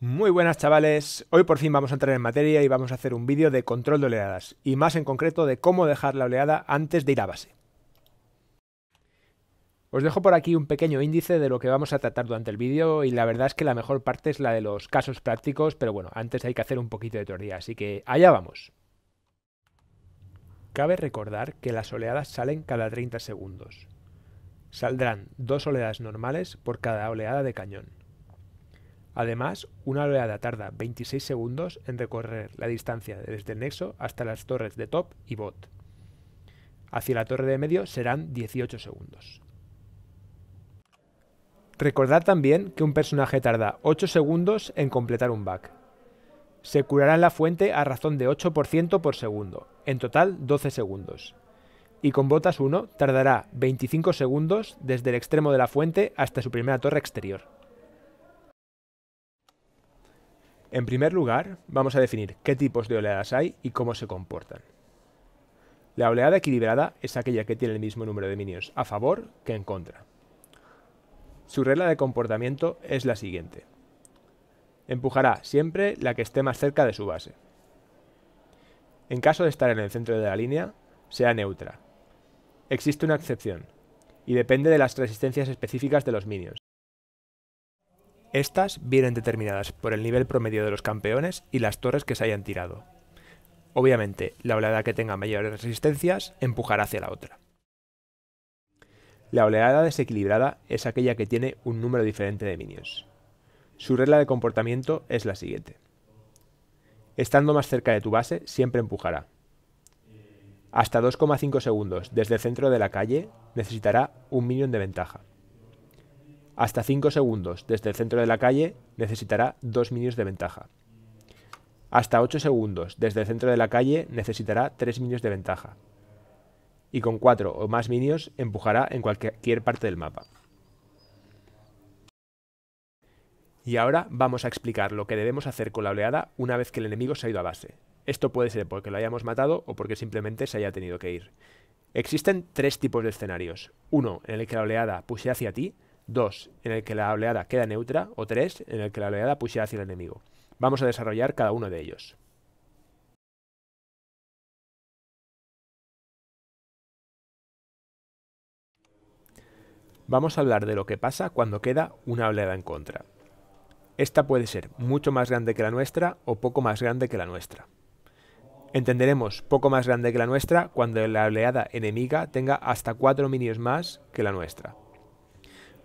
Muy buenas chavales, hoy por fin vamos a entrar en materia y vamos a hacer un vídeo de control de oleadas, y más en concreto de cómo dejar la oleada antes de ir a base. Os dejo por aquí un pequeño índice de lo que vamos a tratar durante el vídeo y la verdad es que la mejor parte es la de los casos prácticos, pero bueno, antes hay que hacer un poquito de teoría, así que allá vamos. Cabe recordar que las oleadas salen cada 30 segundos. Saldrán dos oleadas normales por cada oleada de cañón. Además, una oleada tarda 26 segundos en recorrer la distancia desde el nexo hasta las torres de top y bot. Hacia la torre de medio serán 18 segundos. Recordad también que un personaje tarda 8 segundos en completar un back. Se curará en la fuente a razón de 8% por segundo, en total 12 segundos. Y con botas 1 tardará 25 segundos desde el extremo de la fuente hasta su primera torre exterior. En primer lugar, vamos a definir qué tipos de oleadas hay y cómo se comportan. La oleada equilibrada es aquella que tiene el mismo número de minions a favor que en contra. Su regla de comportamiento es la siguiente. Empujará siempre la que esté más cerca de su base. En caso de estar en el centro de la línea, sea neutra. Existe una excepción, y depende de las resistencias específicas de los minions. Estas vienen determinadas por el nivel promedio de los campeones y las torres que se hayan tirado. Obviamente, la oleada que tenga mayores resistencias empujará hacia la otra. La oleada desequilibrada es aquella que tiene un número diferente de minions. Su regla de comportamiento es la siguiente. Estando más cerca de tu base, siempre empujará. Hasta 2,5 segundos desde el centro de la calle necesitará un minion de ventaja hasta 5 segundos desde el centro de la calle necesitará 2 minions de ventaja. Hasta 8 segundos desde el centro de la calle necesitará 3 minions de ventaja. Y con 4 o más minions empujará en cualquier parte del mapa. Y ahora vamos a explicar lo que debemos hacer con la oleada una vez que el enemigo se ha ido a base. Esto puede ser porque lo hayamos matado o porque simplemente se haya tenido que ir. Existen tres tipos de escenarios. Uno en el que la oleada puse hacia ti, 2 en el que la oleada queda neutra, o tres, en el que la oleada puse hacia el enemigo. Vamos a desarrollar cada uno de ellos. Vamos a hablar de lo que pasa cuando queda una oleada en contra. Esta puede ser mucho más grande que la nuestra o poco más grande que la nuestra. Entenderemos poco más grande que la nuestra cuando la oleada enemiga tenga hasta 4 minions más que la nuestra.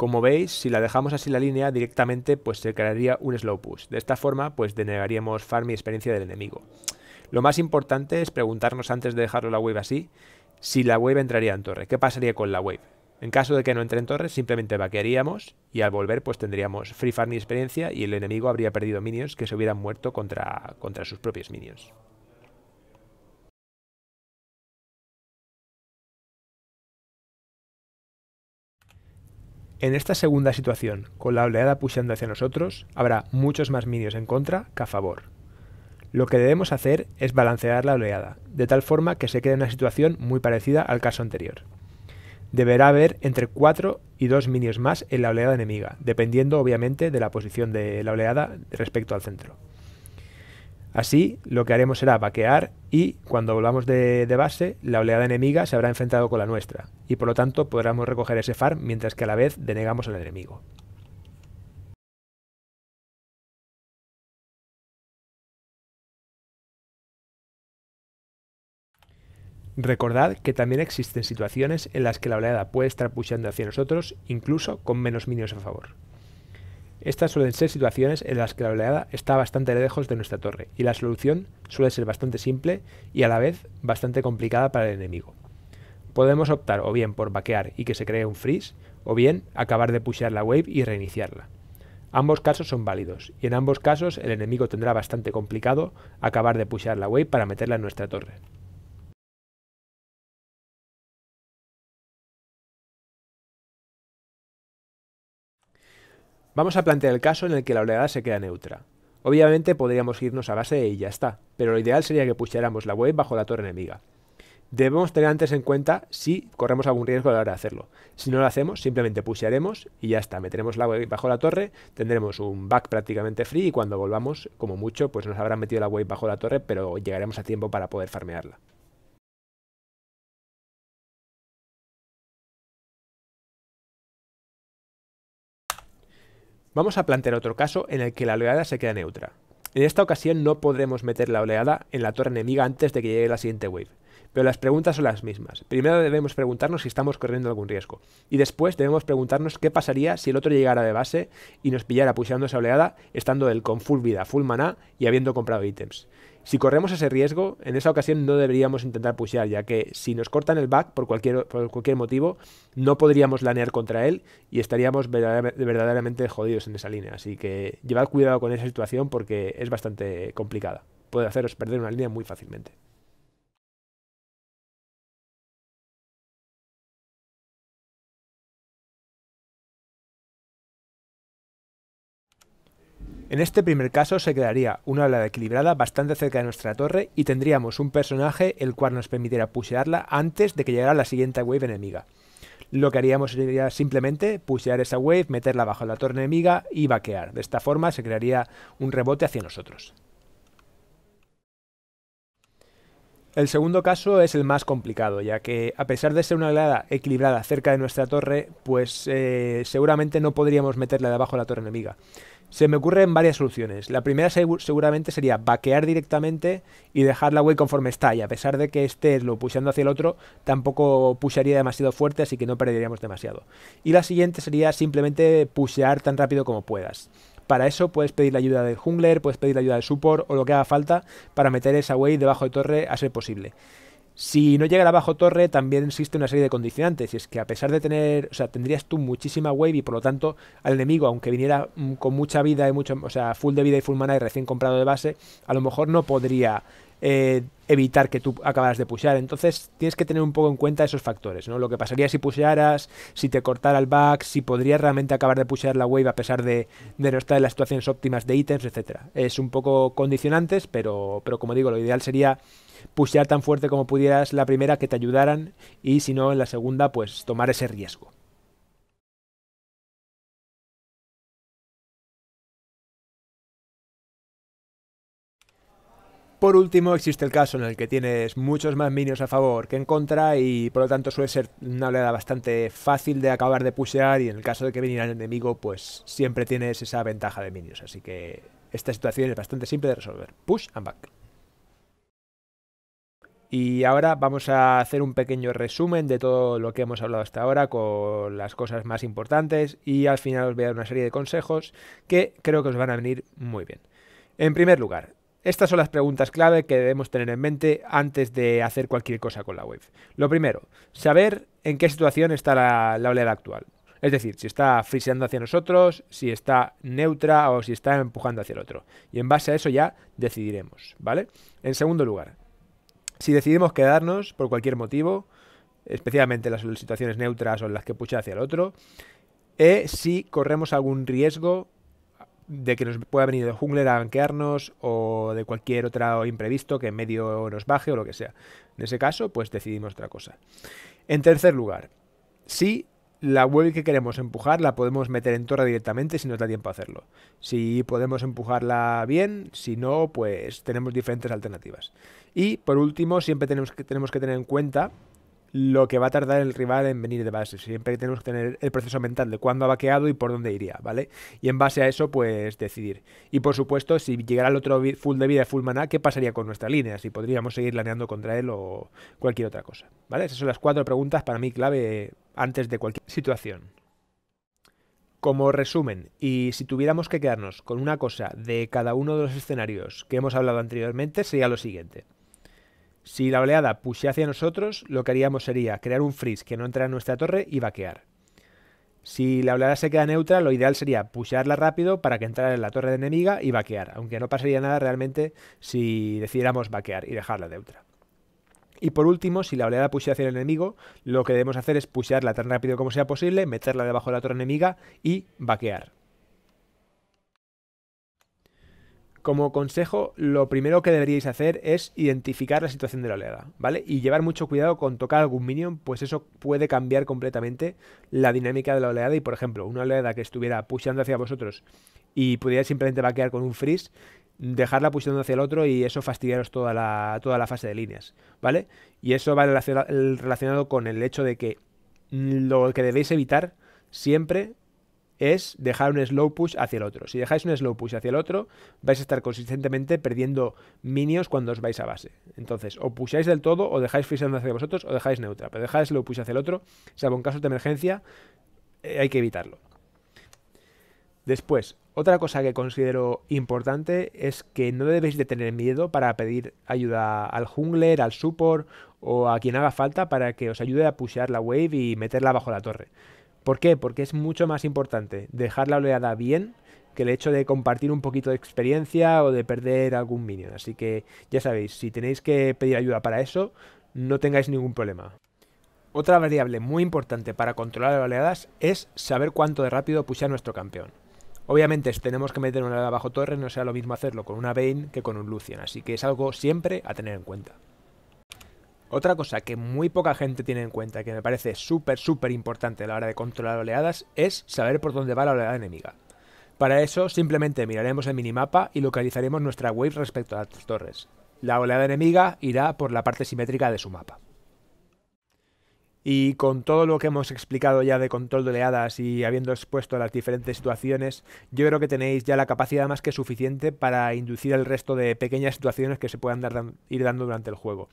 Como veis, si la dejamos así la línea, directamente pues se crearía un slow push. De esta forma, pues denegaríamos farm y experiencia del enemigo. Lo más importante es preguntarnos antes de dejarlo la wave así, si la wave entraría en torre. ¿Qué pasaría con la wave? En caso de que no entre en torre, simplemente vaquearíamos y al volver pues tendríamos free farm y experiencia y el enemigo habría perdido minions que se hubieran muerto contra, contra sus propios minions. En esta segunda situación, con la oleada pushando hacia nosotros, habrá muchos más minios en contra que a favor. Lo que debemos hacer es balancear la oleada, de tal forma que se quede en una situación muy parecida al caso anterior. Deberá haber entre 4 y 2 minios más en la oleada enemiga, dependiendo obviamente de la posición de la oleada respecto al centro. Así, lo que haremos será vaquear y, cuando volvamos de, base, la oleada enemiga se habrá enfrentado con la nuestra, y por lo tanto podremos recoger ese farm mientras que a la vez denegamos al enemigo. Recordad que también existen situaciones en las que la oleada puede estar pusheando hacia nosotros, incluso con menos minions a favor. Estas suelen ser situaciones en las que la oleada está bastante lejos de nuestra torre y la solución suele ser bastante simple y a la vez bastante complicada para el enemigo. Podemos optar o bien por vaquear y que se cree un freeze, o bien acabar de pushear la wave y reiniciarla. Ambos casos son válidos, y en ambos casos el enemigo tendrá bastante complicado acabar de pushear la wave para meterla en nuestra torre. Vamos a plantear el caso en el que la oleada se queda neutra. Obviamente podríamos irnos a base y ya está, pero lo ideal sería que pusiéramos la wave bajo la torre enemiga. Debemos tener antes en cuenta si corremos algún riesgo a la hora de hacerlo. Si no lo hacemos, simplemente pushearemos y ya está. Meteremos la wave bajo la torre, tendremos un back prácticamente free y cuando volvamos, como mucho, pues nos habrán metido la wave bajo la torre, pero llegaremos a tiempo para poder farmearla. Vamos a plantear otro caso en el que la oleada se queda neutra. En esta ocasión no podremos meter la oleada en la torre enemiga antes de que llegue la siguiente wave, pero las preguntas son las mismas. Primero debemos preguntarnos si estamos corriendo algún riesgo. Y después debemos preguntarnos qué pasaría si el otro llegara de base y nos pillara pusheando esa oleada, estando él con full vida, full maná y habiendo comprado ítems. Si corremos ese riesgo, en esa ocasión no deberíamos intentar pushear, ya que si nos cortan el back por cualquier, por cualquier motivo, no podríamos lanear contra él y estaríamos verdaderamente jodidos en esa línea. Así que llevad cuidado con esa situación porque es bastante complicada. Puede haceros perder una línea muy fácilmente. En este primer caso se crearía una alada equilibrada bastante cerca de nuestra torre y tendríamos un personaje el cual nos permitiera pushearla antes de que llegara la siguiente wave enemiga. Lo que haríamos sería simplemente pushear esa wave, meterla bajo la torre enemiga y vaquear. De esta forma se crearía un rebote hacia nosotros. El segundo caso es el más complicado, ya que a pesar de ser una helada equilibrada cerca de nuestra torre, pues eh, seguramente no podríamos meterla debajo de la torre enemiga. Se me ocurren varias soluciones. La primera seguramente sería vaquear directamente y dejar la wave conforme está. Y a pesar de que estés lo pusheando hacia el otro, tampoco pushearía demasiado fuerte, así que no perderíamos demasiado. Y la siguiente sería simplemente pushear tan rápido como puedas. Para eso puedes pedir la ayuda del jungler, puedes pedir la ayuda del support o lo que haga falta para meter esa wave debajo de torre a ser posible. Si no llegara bajo torre, también existe una serie de condicionantes. Y es que a pesar de tener. O sea, tendrías tú muchísima wave y por lo tanto, al enemigo, aunque viniera mm, con mucha vida y mucho. O sea, full de vida y full mana y recién comprado de base, a lo mejor no podría eh, evitar que tú acabaras de pushear. Entonces tienes que tener un poco en cuenta esos factores, ¿no? Lo que pasaría si pushearas, si te cortara el back, si podrías realmente acabar de pushear la wave a pesar de, de no estar en las situaciones óptimas de ítems, etcétera. Es un poco condicionantes, pero, pero como digo, lo ideal sería pushear tan fuerte como pudieras la primera que te ayudaran y si no en la segunda pues tomar ese riesgo. Por último, existe el caso en el que tienes muchos más minions a favor que en contra y por lo tanto suele ser una oleada bastante fácil de acabar de pushear y en el caso de que viniera el enemigo, pues siempre tienes esa ventaja de minions. Así que esta situación es bastante simple de resolver. Push and back. Y ahora vamos a hacer un pequeño resumen de todo lo que hemos hablado hasta ahora con las cosas más importantes y al final os voy a dar una serie de consejos que creo que os van a venir muy bien. En primer lugar, estas son las preguntas clave que debemos tener en mente antes de hacer cualquier cosa con la web. Lo primero, saber en qué situación está la, la actual. Es decir, si está friseando hacia nosotros, si está neutra o si está empujando hacia el otro. Y en base a eso ya decidiremos, ¿vale? En segundo lugar, si decidimos quedarnos por cualquier motivo, especialmente en las situaciones neutras o en las que pucha hacia el otro, Y e si corremos algún riesgo de que nos pueda venir el jungler a banquearnos o de cualquier otro imprevisto que en medio nos baje o lo que sea. En ese caso, pues decidimos otra cosa. En tercer lugar, si la web que queremos empujar la podemos meter en torre directamente si nos da tiempo a hacerlo. Si podemos empujarla bien, si no, pues tenemos diferentes alternativas. Y por último, siempre tenemos que, tenemos que tener en cuenta lo que va a tardar el rival en venir de base. Siempre tenemos que tener el proceso mental de cuándo ha vaqueado y por dónde iría, ¿vale? Y en base a eso, pues decidir. Y por supuesto, si llegara el otro full de vida, full maná, ¿qué pasaría con nuestra línea? Si podríamos seguir laneando contra él o cualquier otra cosa, ¿vale? Esas son las cuatro preguntas para mí clave antes de cualquier situación. Como resumen, y si tuviéramos que quedarnos con una cosa de cada uno de los escenarios que hemos hablado anteriormente, sería lo siguiente. Si la oleada pushe hacia nosotros, lo que haríamos sería crear un freeze que no entrara en nuestra torre y vaquear. Si la oleada se queda neutra, lo ideal sería pushearla rápido para que entrara en la torre de enemiga y vaquear, aunque no pasaría nada realmente si decidiéramos vaquear y dejarla neutra. Y por último, si la oleada pushe hacia el enemigo, lo que debemos hacer es pushearla tan rápido como sea posible, meterla debajo de la torre enemiga y vaquear. Como consejo, lo primero que deberíais hacer es identificar la situación de la oleada, ¿vale? Y llevar mucho cuidado con tocar algún minion, pues eso puede cambiar completamente la dinámica de la oleada. Y por ejemplo, una oleada que estuviera pushando hacia vosotros y pudiera simplemente vaquear con un freeze, dejarla pushando hacia el otro y eso fastidiaros toda la, toda la fase de líneas, ¿vale? Y eso va relacionado con el hecho de que mm, lo que debéis evitar siempre es dejar un slow push hacia el otro. Si dejáis un slow push hacia el otro, vais a estar consistentemente perdiendo minions cuando os vais a base. Entonces, o pusháis del todo, o dejáis frisando hacia vosotros, o dejáis neutra. Pero dejáis slow push hacia el otro, salvo en casos de emergencia, eh, hay que evitarlo. Después, otra cosa que considero importante es que no debéis de tener miedo para pedir ayuda al jungler, al support o a quien haga falta para que os ayude a pushear la wave y meterla bajo la torre. ¿Por qué? Porque es mucho más importante dejar la oleada bien que el hecho de compartir un poquito de experiencia o de perder algún minion. Así que ya sabéis, si tenéis que pedir ayuda para eso, no tengáis ningún problema. Otra variable muy importante para controlar las oleadas es saber cuánto de rápido pushear nuestro campeón. Obviamente, si tenemos que meter una oleada bajo torre, no sea lo mismo hacerlo con una Vayne que con un Lucian, así que es algo siempre a tener en cuenta. Otra cosa que muy poca gente tiene en cuenta, que me parece súper, súper importante a la hora de controlar oleadas, es saber por dónde va la oleada enemiga. Para eso simplemente miraremos el minimapa y localizaremos nuestra wave respecto a las torres. La oleada enemiga irá por la parte simétrica de su mapa. Y con todo lo que hemos explicado ya de control de oleadas y habiendo expuesto las diferentes situaciones, yo creo que tenéis ya la capacidad más que suficiente para inducir el resto de pequeñas situaciones que se puedan ir dando durante el juego.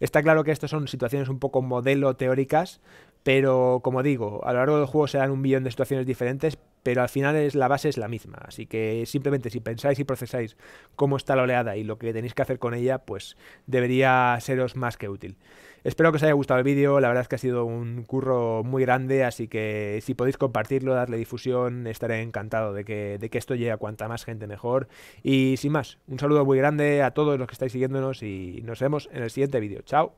Está claro que estas son situaciones un poco modelo teóricas, pero como digo, a lo largo del juego serán un millón de situaciones diferentes, pero al final es, la base es la misma. Así que simplemente si pensáis y procesáis cómo está la oleada y lo que tenéis que hacer con ella, pues debería seros más que útil. Espero que os haya gustado el vídeo, la verdad es que ha sido un curro muy grande, así que si podéis compartirlo, darle difusión, estaré encantado de que, de que esto llegue a cuanta más gente mejor. Y sin más, un saludo muy grande a todos los que estáis siguiéndonos y nos vemos en el siguiente vídeo. Chao.